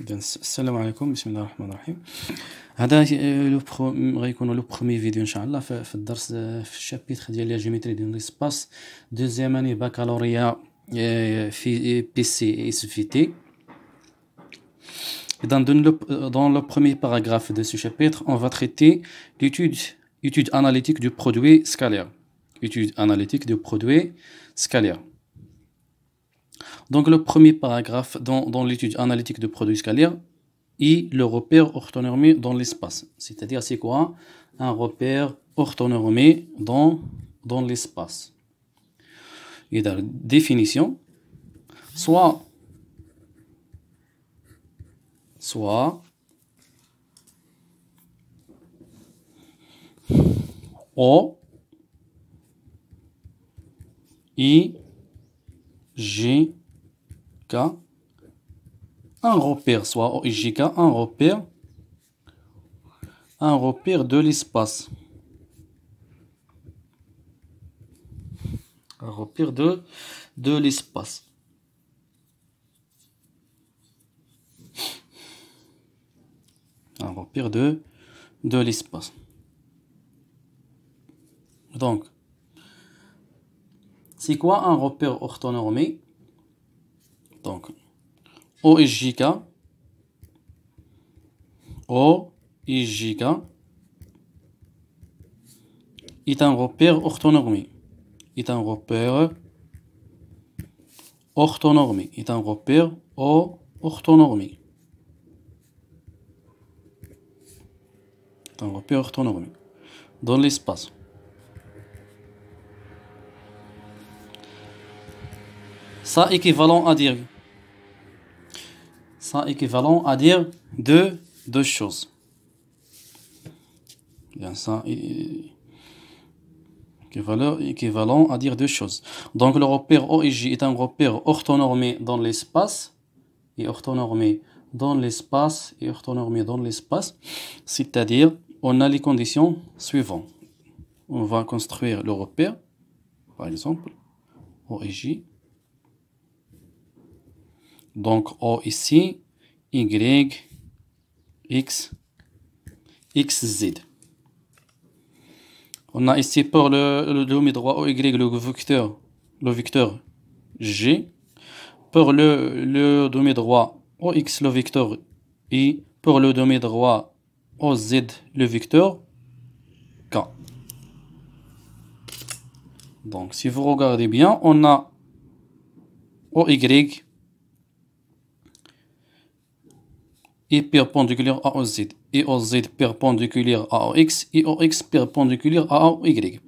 السلام عليكم بسم الله الرحمن الرحيم هذا غيكون لو بخومي فيديو ان شاء الله في الدرس في الشابيتر ديال Dans le, premier paragraphe de ce chapitre, on va traiter l'étude analytique du produit scalaire. Donc le premier paragraphe dans, dans l'étude analytique de produits scalaires est le repère orthonormé dans l'espace. C'est-à-dire c'est quoi Un repère orthonormé dans, dans l'espace. Et dans la définition, soit, soit O, I, G, un repère, soit OIJK, un repère, un repère de l'espace. Un repère de, de l'espace. Un repère de, de l'espace. Donc, c'est quoi un repère orthonormé donc, O et JK. O et est un repère orthonormé. Est un repère orthonormé. Est un repère O orthonormé. Est un repère orthonormé. Dans l'espace. Ça équivalent à dire sont équivalent à dire deux, deux choses. Bien, ça, équivalent, équivalent à dire deux choses. Donc le repère OIJ est un repère orthonormé dans l'espace et orthonormé dans l'espace et orthonormé dans l'espace, c'est-à-dire on a les conditions suivantes. On va construire le repère, par exemple, OIJ. Donc O ici, Y, X, X, Z. On a ici pour le, demi droit OY le vecteur, le vecteur G. Pour le, le droit droit OX le vecteur I. Pour le demi droit OZ le vecteur K. Donc si vous regardez bien, on a OY et perpendiculaire à OZ, et OZ perpendiculaire à OX, et OX perpendiculaire à OY.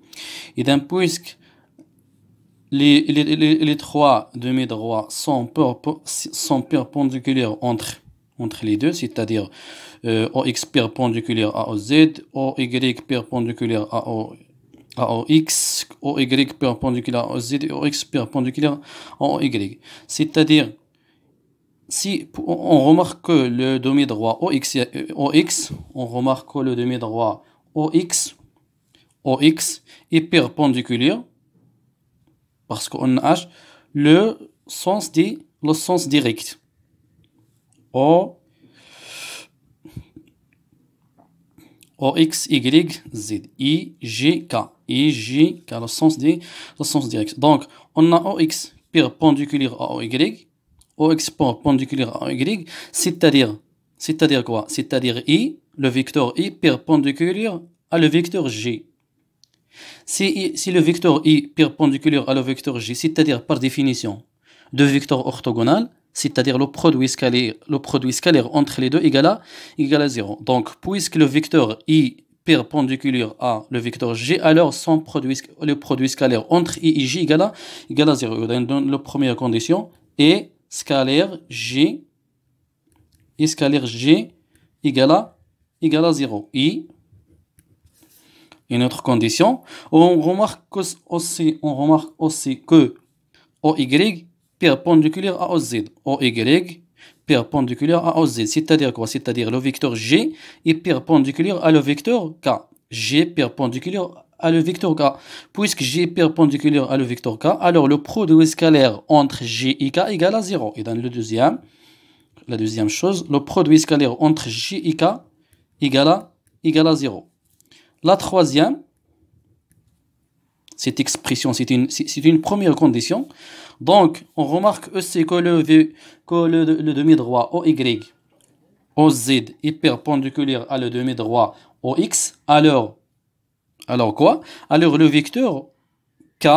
Et d'un puisque les, les, les, les trois demi-droits sont, sont, perpendiculaires entre, entre les deux, c'est-à-dire euh, OX perpendiculaire à OZ, OY perpendiculaire à OX, OY perpendiculaire à OZ et OX perpendiculaire à OY. C'est-à-dire, si on remarque le demi-droit OX, OX, on remarque que le demi-droit OX, OX est perpendiculaire, parce qu'on a H, le sens, dit, le sens direct. O, OX, Y, Z, I, K. le sens, dit, le sens direct. Donc, on a OX perpendiculaire à OY, au exponent pendiculaire à y, c'est-à-dire c'est-à-dire quoi C'est-à-dire i, le vecteur i perpendiculaire à le vecteur g. Si, le vecteur i perpendiculaire à le vecteur j, c'est-à-dire par définition, deux vecteurs orthogonales, c'est-à-dire le produit scalaire, le produit scalaire entre les deux égale à, à 0. Donc, puisque le vecteur i perpendiculaire à le vecteur g, alors son produit, le produit scalaire entre i et j égale à, égale à 0. Donc la première condition, est scalaire G et scalaire G égale à, 0. I, une autre condition, on remarque aussi, on remarque aussi que OY perpendiculaire à OZ. OY perpendiculaire à OZ. C'est-à-dire quoi C'est-à-dire le vecteur G est perpendiculaire à le vecteur K. G perpendiculaire à à le vecteur K. Puisque G est perpendiculaire à le vecteur K, alors le produit scalaire entre G et K égale à 0. Et dans le deuxième, la deuxième chose, le produit scalaire entre G et K égale à, égale à 0. La troisième, cette expression, c'est une, une, première condition. Donc, on remarque aussi que le, que le, le demi-droit OY OZ est perpendiculaire à le demi-droit OX, alors alors quoi Alors le vecteur K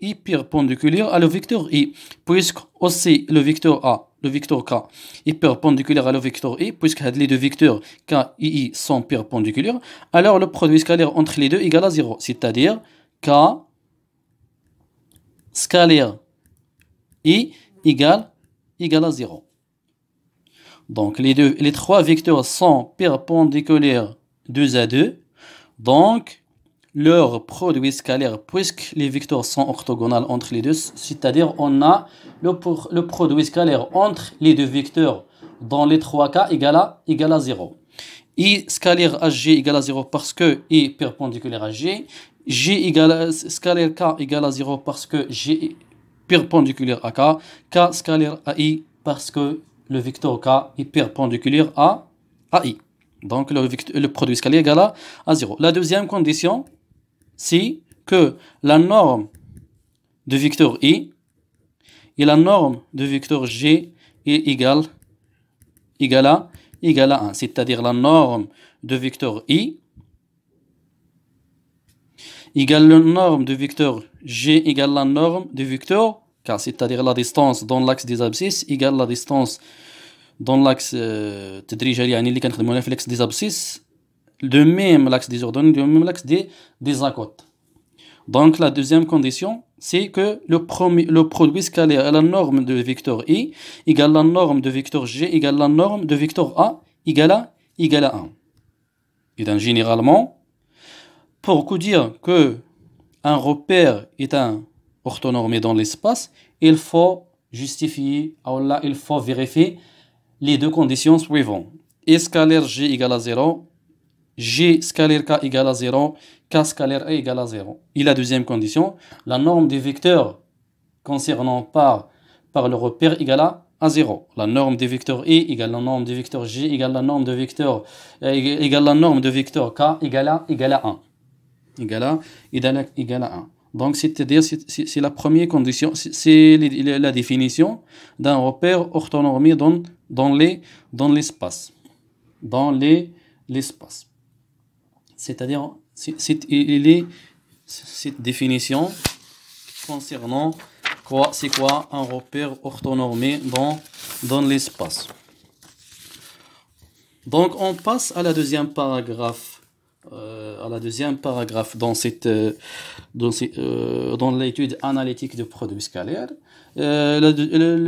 est perpendiculaire à le vecteur I, puisque aussi le vecteur A, le vecteur K, est perpendiculaire à le vecteur I, puisque les deux vecteurs K et I sont perpendiculaires, alors le produit scalaire entre les deux égal à 0, c'est-à-dire K scalaire I est égal à 0. Donc les, deux, les trois vecteurs sont perpendiculaires 2 à 2, donc leur produit scalaire puisque les vecteurs sont orthogonales entre les deux, c'est-à-dire on a le, produit scalaire entre les deux vecteurs dans les trois cas égal à, égal à 0. I scalaire à G égale à 0 parce que I perpendiculaire à G. G à, scalaire K égale à 0 parce que G perpendiculaire à K. K scalaire à I parce que le vecteur K est perpendiculaire à, ai I. Donc le, produit scalaire égal à 0. La deuxième condition, si que la norme de vecteur I et la norme de vecteur G est égale, à, 1. C'est-à-dire la norme de vecteur I égale la norme de vecteur G égale la norme de vecteur car c'est-à-dire la distance dans l'axe des abscisses égale la distance dans l'axe euh, abscisses يعني اللي de même l'axe des ordonnées, de même l'axe des, des Donc la deuxième condition, c'est que le, le produit scalaire est la norme de vecteur I égale la norme de vecteur G égale la norme de vecteur A égale à, égale à 1. Et donc généralement, pour dire que un repère est un orthonormé dans l'espace, il faut justifier, là, il faut vérifier les deux conditions suivantes. E scalaire G égale à 0, G scalaire K égale à 0, K scalaire A e égale à 0. Et la deuxième condition, la norme des vecteurs concernant par, par le repère égale à 0. La norme des vecteurs E égale la norme des vecteurs G égale la norme de vecteur euh, la norme de vecteur K égale à, égale à 1. Égale à, égale 1. Donc, c'est-à-dire, c'est la première condition, c'est la définition d'un repère orthonormé dans, dans l'espace. dans l'espace. Les, c'est-à-dire il est cette définition concernant quoi c'est quoi un repère orthonormé dans, dans l'espace. Donc on passe à la deuxième paragraphe euh, à la deuxième paragraphe dans cette euh, dans, euh, dans l'étude analytique de produits scalaires. Le,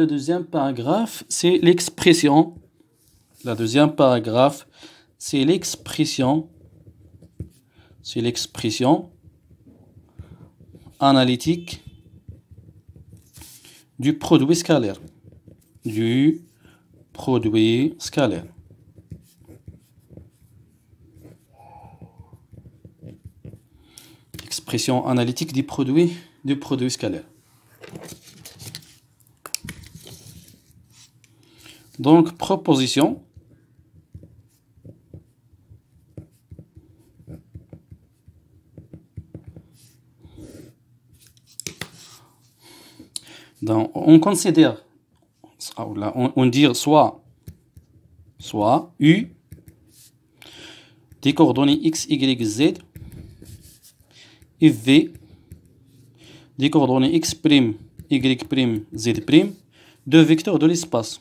le, deuxième paragraphe c'est l'expression. La deuxième paragraphe c'est l'expression c'est l'expression analytique du produit scalaire. Du produit scalaire. Expression analytique du produit, du produit scalaire. Donc, proposition on considère, on, dit soit, soit U des coordonnées x, y, z et V des coordonnées x', y', z', deux vecteurs de l'espace.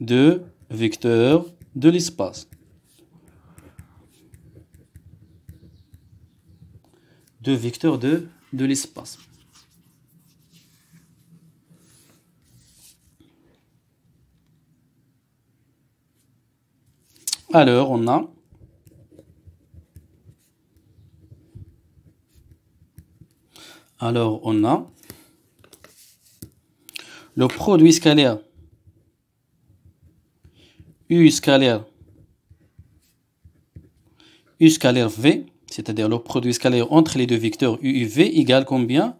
Deux vecteurs de l'espace. Deux vecteurs de, de l'espace. Alors, on a Alors, on a le produit scalaire U scalaire U scalaire V, c'est-à-dire le produit scalaire entre les deux vecteurs U et V égale combien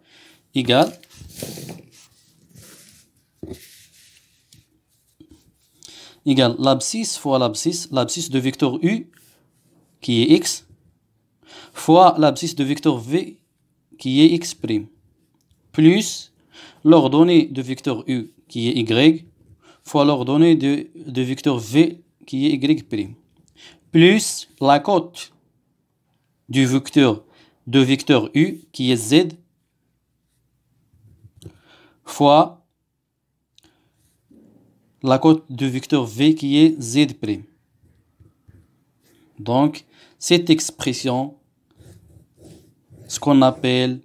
Égale égale l'abscisse fois l'abscisse, l'abscisse de vecteur U, qui est x, fois l'abscisse de vecteur V, qui est x', plus l'ordonnée de vecteur U, qui est y, fois l'ordonnée de, de vecteur V, qui est y', plus la cote du vecteur de vecteur U, qui est z, fois la cote du vecteur V qui est Z'. Donc, cette expression, ce qu'on appelle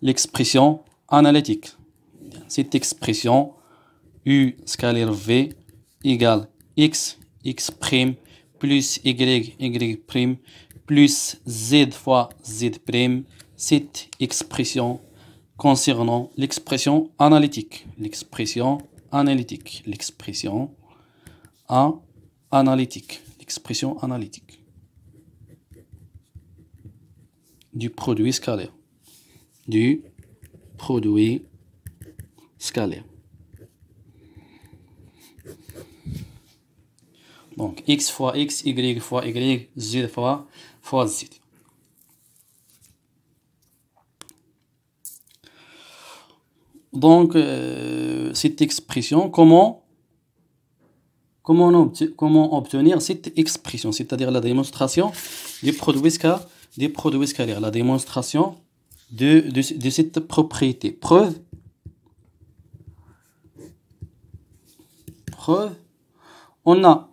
l'expression analytique. Cette expression U scalaire V égale X, X prime plus Y, Y prime plus Z fois Z prime. Cette expression concernant l'expression analytique. L'expression analytique. L'expression analytique. L'expression analytique du produit scalaire. Du produit scalaire. Donc, x fois x, y fois y, z fois, fois z. Donc, euh, cette expression, comment, comment, obtenir cette expression, c'est-à-dire la démonstration des produits, scalaires, des produits scalaires, la démonstration de, de, cette propriété. Preuve, preuve, on a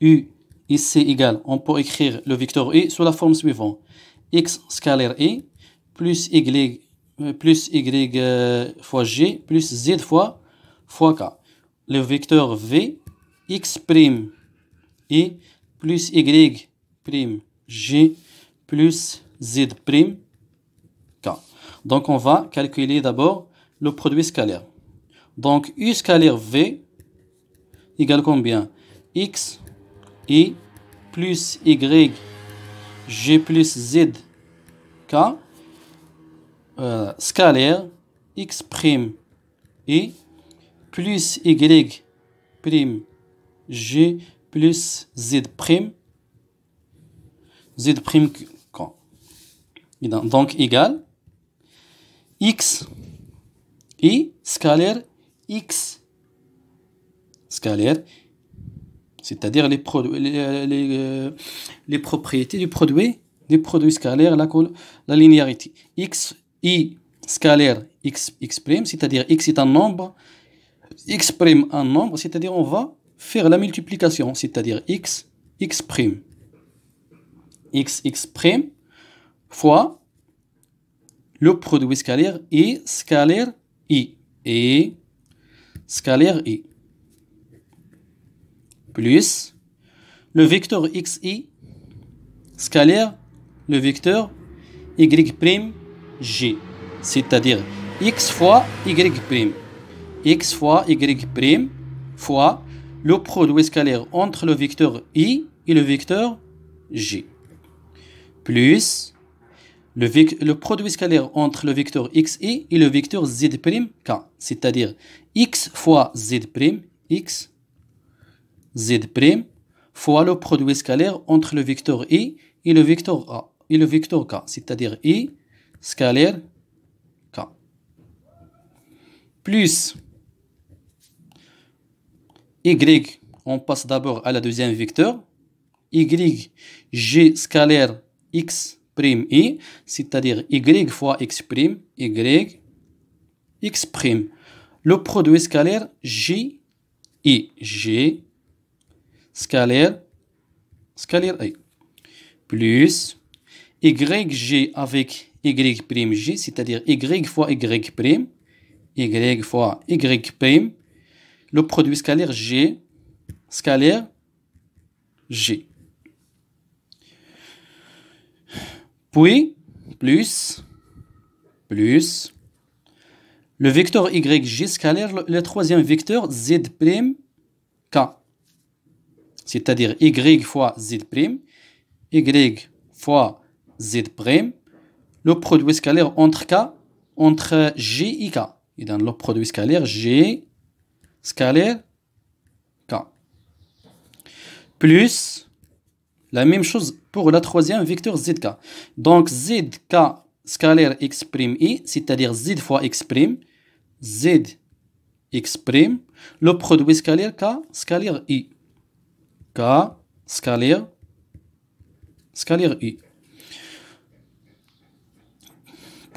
U ici égal. on peut écrire le vecteur E sous la forme suivante. X scalaire E plus Y euh, plus y euh, fois g plus z fois, fois k. Le vecteur v, x prime i plus y prime g plus z prime k. Donc on va calculer d'abord le produit scalaire. Donc u scalaire v égale combien x i plus y g plus z k euh, scalaire x prime plus y prime g plus z prime z prime quand donc égal x et scalaire x scalaire c'est-à-dire les, produits euh, euh, les, propriétés du produit des produits scalaire la, la linéarité x i scalaire x, x c'est-à-dire x est un nombre, x prime un nombre, c'est-à-dire on va faire la multiplication, c'est-à-dire x, x prime. x, x fois le produit scalaire I scalaire i. Et scalaire i. Plus le vecteur x xi scalaire le vecteur y prime G, c'est-à-dire x fois y', x fois y' fois le produit scalaire entre le vecteur i et le vecteur g plus le, le produit scalaire entre le vecteur i et le vecteur z k, c'est-à-dire x fois z', x, z' fois le produit scalaire entre le vecteur i et le vecteur a, et le vecteur k, c'est-à-dire i scalaire K. Plus Y, on passe d'abord à la deuxième vecteur. Y, G scalaire X prime I, c'est-à-dire Y fois X prime, Y, X prime. Le produit scalaire J, I, G scalaire, scalaire I. Plus Y. G avec y'j, c'est-à-dire y fois y', y fois y', le produit scalaire g, scalaire g. Puis, plus, plus, le vecteur yg scalaire, le troisième vecteur z z'k. C'est-à-dire y fois z', y fois z' le produit scalaire entre K, entre G et K. Et dans le produit scalaire, G scalaire K. Plus la même chose pour la troisième vecteur ZK. Donc ZK scalaire X' I, c'est-à-dire Z fois X', Z X', le produit scalaire K scalaire I. K scalaire scalaire I.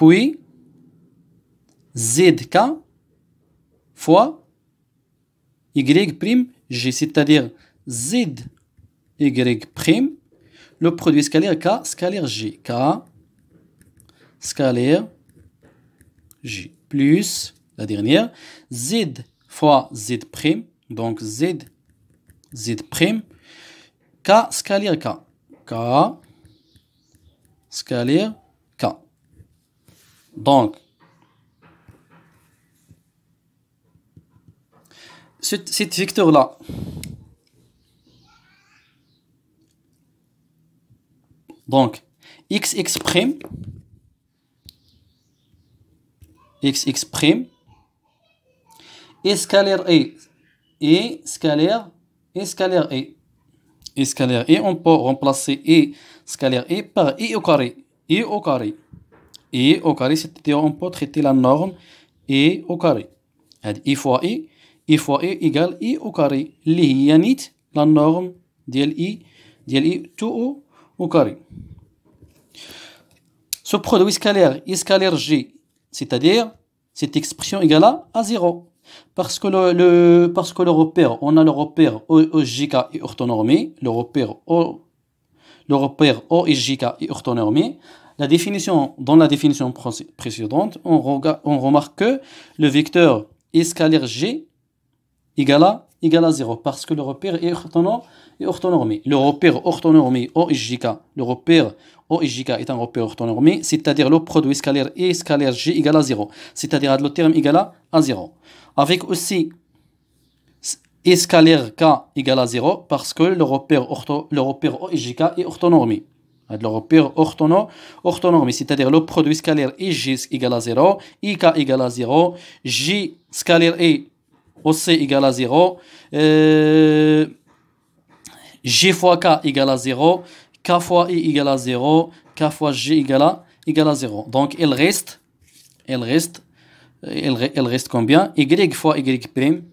puis ZK fois G. c'est-à-dire Z Y', le produit scalaire K, scalaire G, K, scalaire G+, plus la dernière, Z fois Z', donc Z, Z', K, scalaire K. K, scalaire donc, cette vecteur-là, donc, x, x prime, x prime, et scalaire E, et scalaire, et scalaire Et on peut remplacer et scalaire et par E au carré, E au carré. Et au carré, c'est-à-dire on peut traiter la norme I e au carré. I fois I, e, I fois I e égale I au carré. Li est la norme de I, I tout au, carré. Ce produit scalaire, I scalaire G, c'est-à-dire cette expression égale à, zéro. 0. Parce que le, parce que le repère, on a le repère OJK et orthonormé, le repère O, le repère OJK et orthonormé. La définition, dans la définition précédente, on, remarque que le vecteur escalaire G égale à, à 0 parce que le repère est orthonormé. Le repère orthonormé OSJK, le repère est un repère orthonormé, c'est-à-dire le produit scalaire et scalaire G égale à 0, c'est-à-dire le terme égal à 0. Avec aussi escalaire scalaire K égale à 0 parce que le repère, ortho, le repère OSJK est orthonormé. هاد لوغوبير orthonorme c'est-à-dire le produit scalaire IJ égale à 0, IK égale à 0, J scalaire et OC égale à 0, euh, G fois K égale à 0, K fois I égale à 0, K fois G égale à, 0. Donc il reste, elle reste, elle, reste combien Y fois Y prime,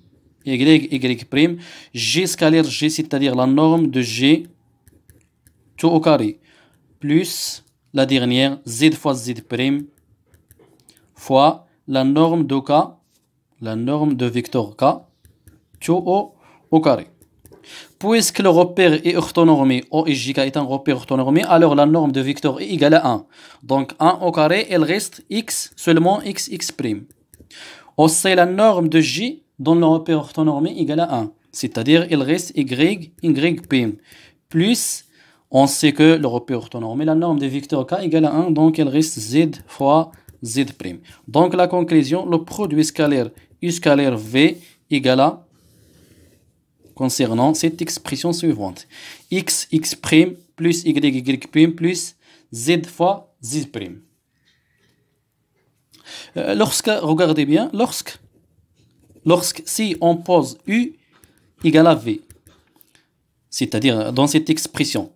Y, Y prime, G scalaire G, c'est-à-dire la norme de G tout au carré plus la dernière z fois z prime fois la norme de k, la norme de vecteur k, tout au, carré. Puisque le repère est orthonormé, O et JK est un repère orthonormé, alors la norme de vecteur est égale à 1. Donc 1 au carré, il reste x, seulement x, x prime. c'est la norme de J dont le repère orthonormé est à 1. C'est-à-dire, il reste y, y prime, plus on sait que l'Europe est orthonorme. La norme de vecteurs K égale à 1, donc elle reste Z fois Z'. Donc la conclusion, le produit scalaire U scalaire V égale à, concernant cette expression suivante, X, X' plus Y, Y' plus Z fois Z'. Euh, lorsque, regardez bien, lorsque, lorsque, si on pose U égale à V, c'est-à-dire dans cette expression,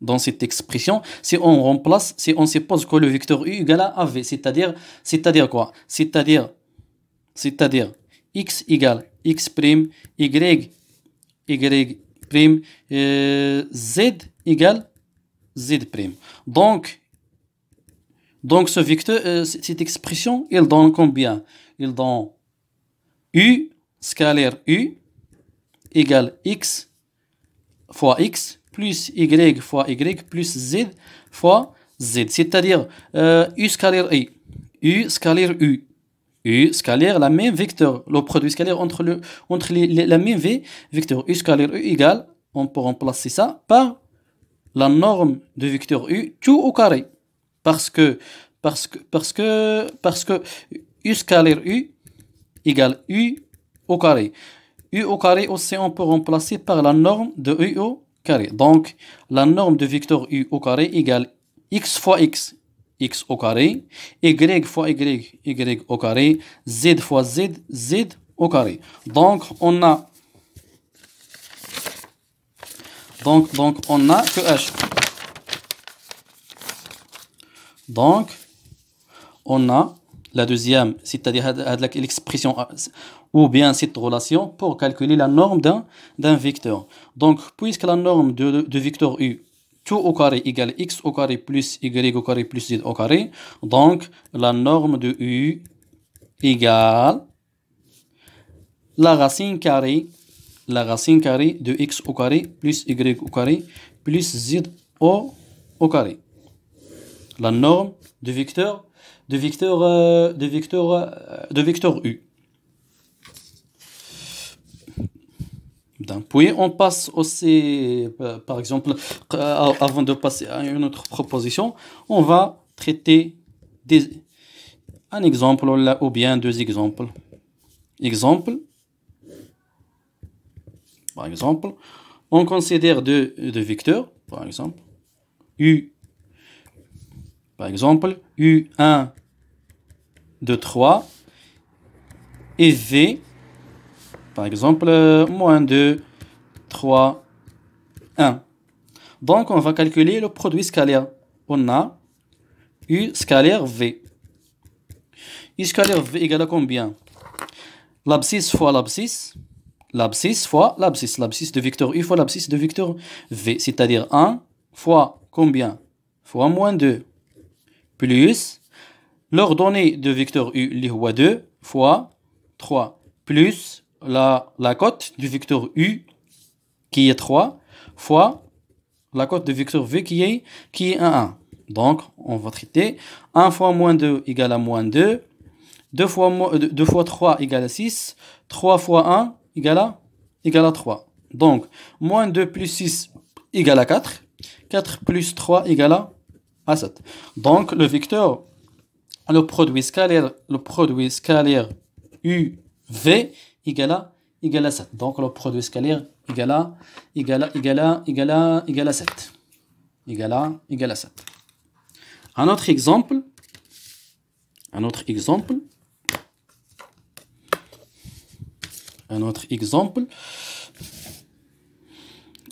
dans cette expression si on remplace, si on suppose que le vecteur U égale à AV, c'est-à-dire, c'est-à-dire quoi C'est-à-dire, c'est-à-dire X égale X prime, Y, Y prime, euh, Z égale Z prime. Donc, donc ce vecteur, euh, cette expression, il donne combien Il donne U scalaire U égale X fois X plus y fois y plus z fois z. C'est-à-dire euh, u scalaire i, u scalaire u, u scalaire la même vecteur, le produit scalaire entre, le, entre les, la même v vecteur u scalaire u égale, on peut remplacer ça par la norme de vecteur u tout au carré. Parce que, parce que, parce que, parce que u scalaire u égale u au carré. u au carré aussi on peut remplacer par la norme de u au donc, la norme de vecteur u au carré égale x fois x, x au carré, y fois y, y au carré, z fois z, z au carré. Donc, on a donc, donc on a que h. Donc, on a la deuxième, c'est-à-dire l'expression ou bien cette relation pour calculer la norme d'un d'un vecteur. Donc, puisque la norme de, de vecteur U tout au carré égale x au carré plus y au carré plus z au carré. Donc, la norme de u égale la racine carrée, la racine carrée de x au carré plus y au carré plus z au, carré. La norme de vecteur, de vecteur, euh, de vecteur, euh, de vecteur u. Hein. puis on passe aussi, euh, par exemple, euh, avant de passer à une autre proposition, on va traiter des, un exemple ou bien deux exemples. Exemple, par exemple, on considère deux, deux vecteurs, par exemple, U, par exemple, U1, 2, 3, et V, par exemple, euh, moins 2, 3, 1. Donc, on va calculer le produit scalaire. On a U scalaire V. U scalaire V égale à combien L'abscisse fois l'abscisse. L'abscisse fois l'abscisse. L'abscisse de vecteur U fois l'abscisse de vecteur V. C'est-à-dire 1 fois combien Fois moins 2. Plus l'ordonnée de vecteur U, les 2, fois 3. Plus la, cote du vecteur U, qui est 3, fois la cote du vecteur V, qui est, qui est 1, 1. Donc, on va traiter 1 fois moins 2 égale à moins 2, 2 fois, 2 euh, fois 3 égale à 6, 3 fois 1 égale à, à 3. Donc, moins 2 plus 6 égale à 4, 4 plus 3 égale à, 7. Donc, le vecteur, le produit scalaire, le produit scalaire UV égal à, égal à 7. Donc le produit scalaire égal à, égal à, égal à, égal à, égal à 7. Égal à, égal à 7. Un autre exemple, un autre exemple, un autre exemple,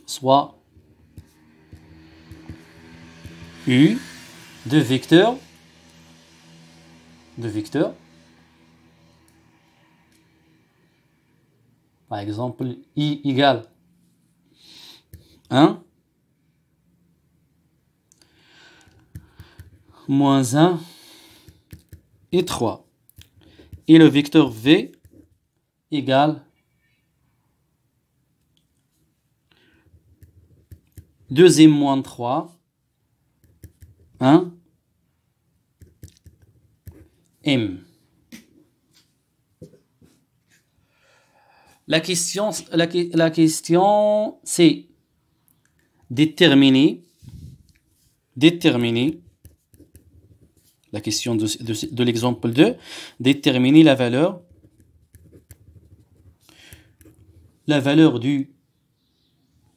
soit U de vecteur, de vecteur Par exemple, I égale 1 hein? moins 1 et 3. Et le vecteur V égale 2 moins 3, 1, hein? M. La question, la, la question c'est déterminer, déterminer, la question de, de, l'exemple 2, déterminer la valeur, la valeur du,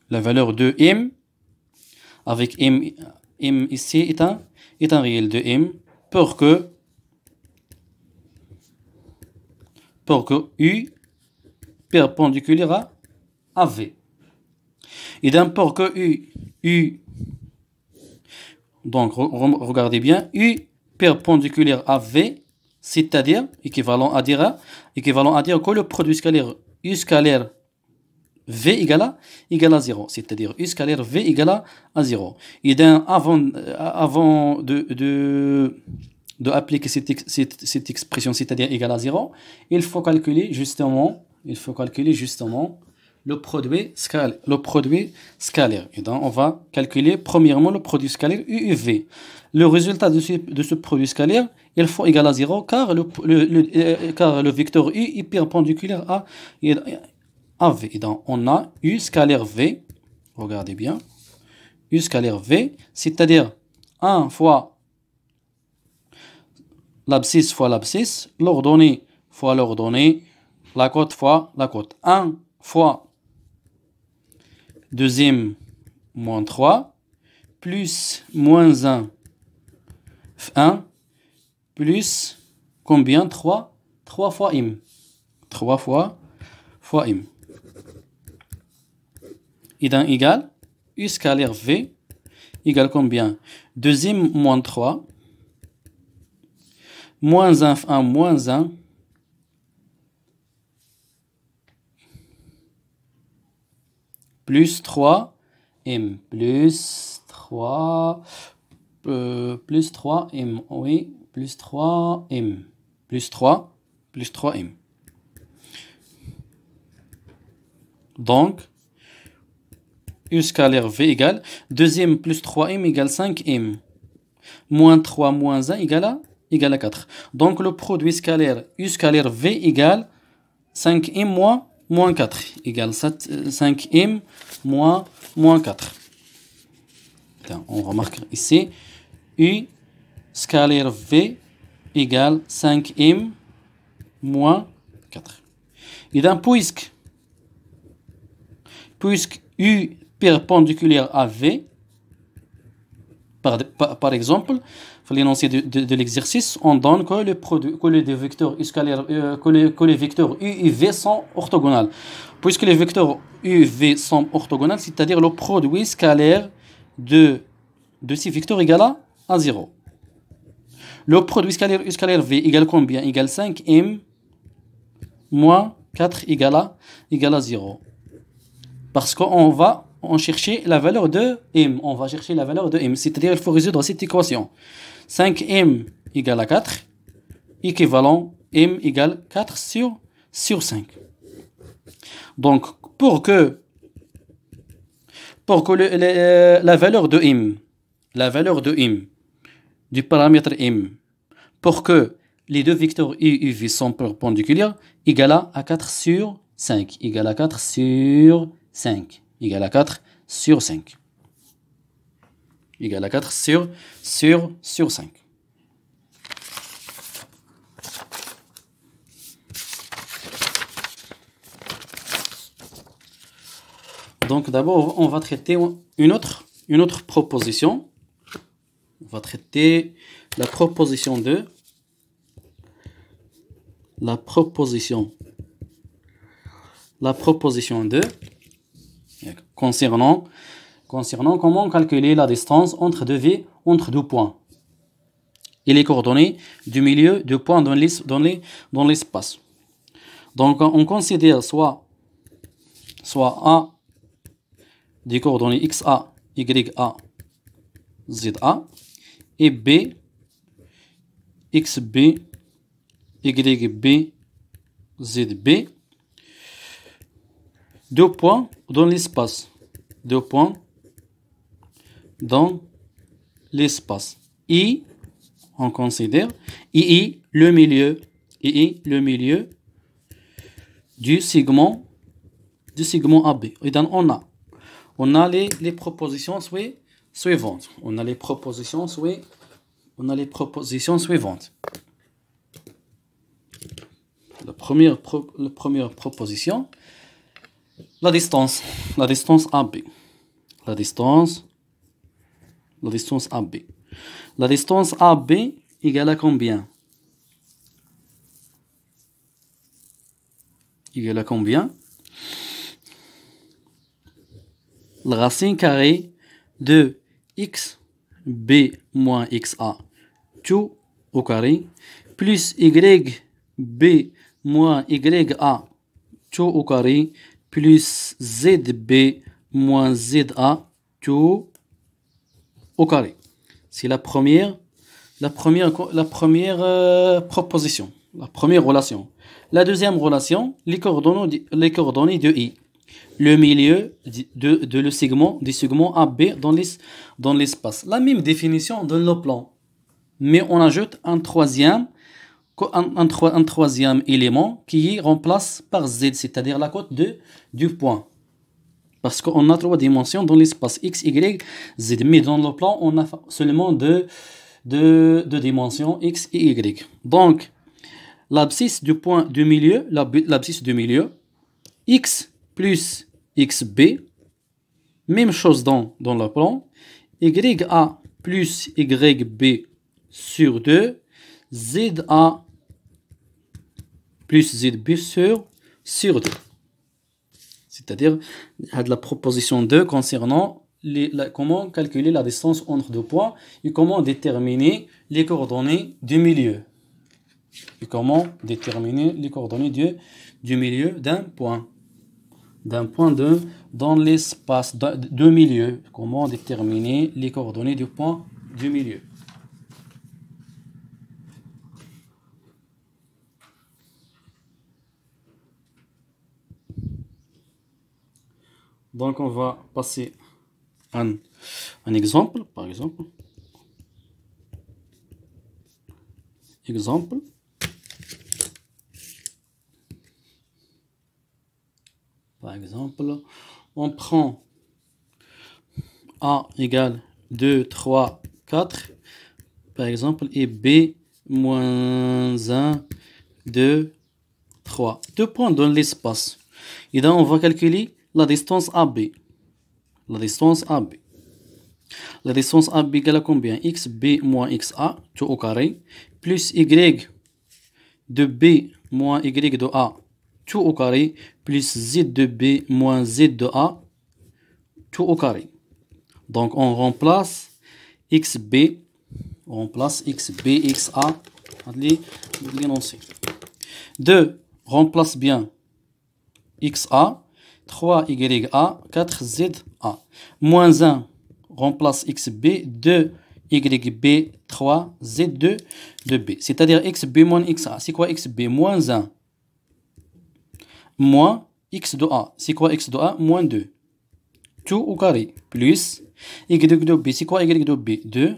la valeur de M, avec M, M ici est un, est un réel de M, pour que, pour que U perpendiculaire à v. Il importe que U, U, donc regardez bien, U perpendiculaire à V, c'est-à-dire équivalent à dire équivalent à dire que le produit scalaire U scalaire V égale à, égale à 0, c'est-à-dire U scalaire V égale à 0. Et d'un avant, euh, avant de, de, appliquer cette, cette, cette expression, c'est-à-dire égale à 0, il faut calculer justement il faut calculer justement le produit scalaire. Le produit scalaire. on va calculer premièrement le produit scalaire UUV. Le résultat de ce, produit scalaire, il faut égal à 0 car le, euh, car le vecteur U est perpendiculaire à, à V. Et donc, on a U scalaire V. Regardez bien. U scalaire V, c'est-à-dire 1 fois l'abscisse fois l'abscisse, l'ordonnée fois l'ordonnée, la cote fois la cote. 1 fois deuxième moins 3 plus moins 1 1 plus combien 3 3 fois m. 3 fois fois Et ident égal u scalaire v égal combien deuxième moins 3 moins 1 1 moins 1 plus 3 m plus 3 euh, plus 3 m oui plus 3 m plus 3 plus 3 m donc U scalaire v égale deuxième plus 3 m égale 5 m moins 3 moins 1 égale à, égale à 4 donc le produit scalaire u scalaire v égale 5m moins moins 4 égale 7, 5m moins, moins 4. On remarque ici U scalaire V égale 5m moins 4. Et d'un puisque, puisque U perpendiculaire à V, par, par exemple, l'énoncé de, l'exercice, on donne que, les vecteurs euh, les, vecteurs U et V sont orthogonales. Puisque les vecteurs U et V sont orthogonales, c'est-à-dire le produit scalaire de, de ces vecteurs égale à, à 0. Le produit scalaire U scalaire V égale combien Égale 5M moins 4 égal égale à 0. Parce qu'on va on cherchait la valeur de m. On va chercher la valeur de m. C'est-à-dire, qu'il faut résoudre cette équation. 5m égale à 4, équivalent m égale 4 sur, 5. Donc, pour que, pour que euh, la valeur de m, la valeur de m, du paramètre m, pour que les deux vecteurs U et v sont perpendiculaires, égale à 4 sur 5, égale à 4 sur 5 égale à 4 sur 5. Égale à 4 sur, sur, sur 5. Donc d'abord, on va traiter une autre, une autre proposition. On va traiter la proposition 2. La proposition. La proposition 2 concernant, concernant comment calculer la distance entre deux V, entre deux points et les coordonnées du milieu du points dans l'espace. Dans Donc on considère soit, soit A des coordonnées XA, YA, ZA et B, XB, YB, ZB, deux points dans l'espace deux points dans l'espace. I, on considère, I le milieu, II, le milieu du segment, du segment AB. Et donc, on a, on a les, propositions suivantes. On a les propositions suivantes. On a les propositions suivantes. La première, la première proposition, la distance, la distance AB la distance, la distance AB. La distance AB égale à combien Égale à combien La racine carrée de xb moins xa tout au carré plus yb moins ya tout au carré plus zb moins ZA tout au carré. C'est la première, la première, la première euh, proposition, la première relation. La deuxième relation, les coordonnées, les coordonnées de I. Le milieu de, de, le segment, du segment AB dans l'espace. la même définition dans le plan. Mais on ajoute un troisième, un troisième élément qui remplace par Z, c'est-à-dire la côte de, du point. Parce qu'on a trois dimensions dans l'espace x, y, z. Mais dans le plan, on a seulement deux, dimensions x et y. Donc, l'abscisse du point du milieu, l'abscisse du milieu, x plus xb, même chose dans, dans le plan, ya plus yb sur 2, za plus zb sur, sur 2 c'est-à-dire la proposition 2 concernant comment calculer la distance entre deux points et comment déterminer les coordonnées du milieu. Et comment déterminer les coordonnées du, du milieu d'un point. D'un point de, dans l'espace de, de milieu. Comment déterminer les coordonnées du point du milieu. Donc, on va passer un, un exemple, par exemple. Exemple. Par exemple, on prend A égale 2, 3, 4, par exemple, et B moins 1, 2, 3. Deux points dans l'espace. Et là, on va calculer la distance AB. La distance AB. La distance AB égale à combien XB moins XA, tout au carré, plus Y de B moins Y de A, tout au carré, plus Z de B moins Z de A, tout au carré. Donc on remplace XB, on remplace XB, XA, l'énoncé. 2, remplace bien XA 3YA, 4 A. Moins 1 remplace XB, 2 B, 3 Z2 de B. C'est-à-dire XB moins XA. C'est quoi XB Moins 1 moins X de A. C'est quoi X de A Moins 2. Tout au carré. Plus Y de B. C'est quoi Y de B 2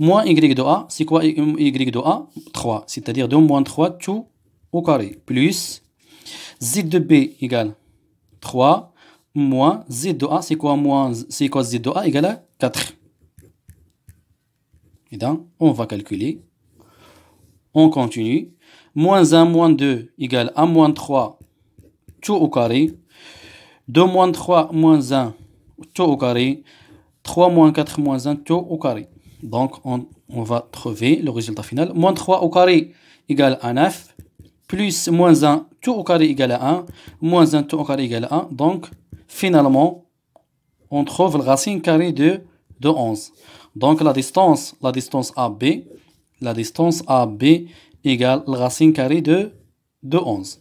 moins y de a, c'est quoi y de a 3, c'est-à-dire 2 moins 3, tout au carré, plus z de b égale 3 moins z de a, c'est quoi moins quoi z de a égale à 4. Et donc, on va calculer. On continue. Moins 1 moins 2 égale 1 moins 3, tout au carré. 2 moins 3 moins 1, tout au carré. 3 moins 4 moins 1, tout au carré. Donc, on, va trouver le résultat final. Moins 3 au carré égale à 9 plus moins 1 tout au carré égale à 1, moins 1 tout au carré égale à 1. Donc, finalement, on trouve la racine carrée de, de 11. Donc, la distance, la distance AB, la distance AB égale la racine carrée de, de 11.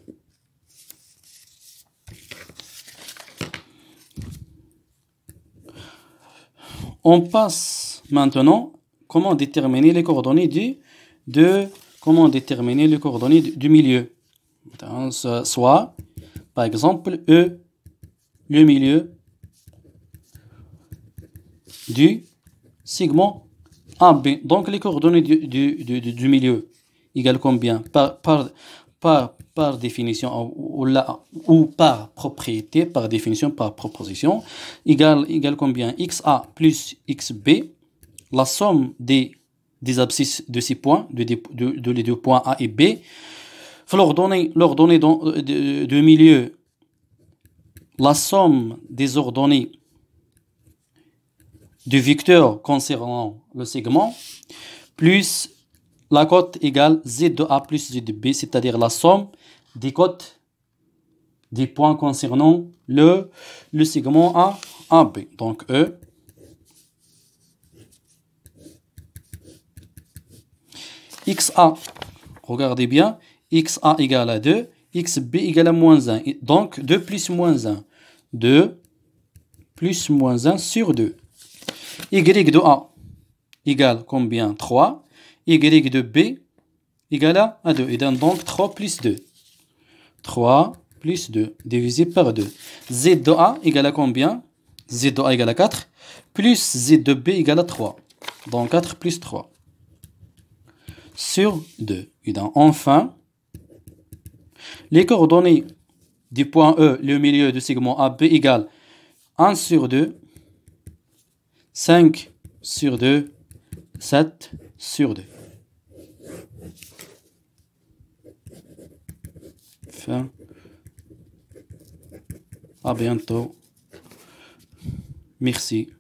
On passe maintenant comment déterminer les coordonnées du, de comment déterminer les coordonnées du milieu Soit, par exemple, E, le milieu du segment AB. Donc, les coordonnées du, milieu égale combien par, par, définition ou, ou, par propriété, par définition, par proposition, égale, égale combien XA plus XB, la somme des des abscisses de ces points, de, les deux points A et B. Faut leur donner, de, milieu la somme des ordonnées du vecteur concernant le segment, plus la cote égale z de a plus z de b, c'est-à-dire la somme des cotes des points concernant le, le segment A, B. Donc E XA. Regardez bien, XA égale à 2, XB égale à moins 1. Donc 2 plus moins 1. 2 plus moins 1 sur 2. Y de A égale combien 3. Y de B égale à 2. Et donc 3 plus 2. 3 plus 2 divisé par 2. Z de A égale à combien Z de A égale à 4 plus Z de B égale à 3. Donc 4 plus 3 sur 2. Et donc, enfin, les coordonnées du point E, le milieu du segment AB égale 1 sur 2, 5 sur 2, 7 sur 2. Fin. À bientôt. Merci.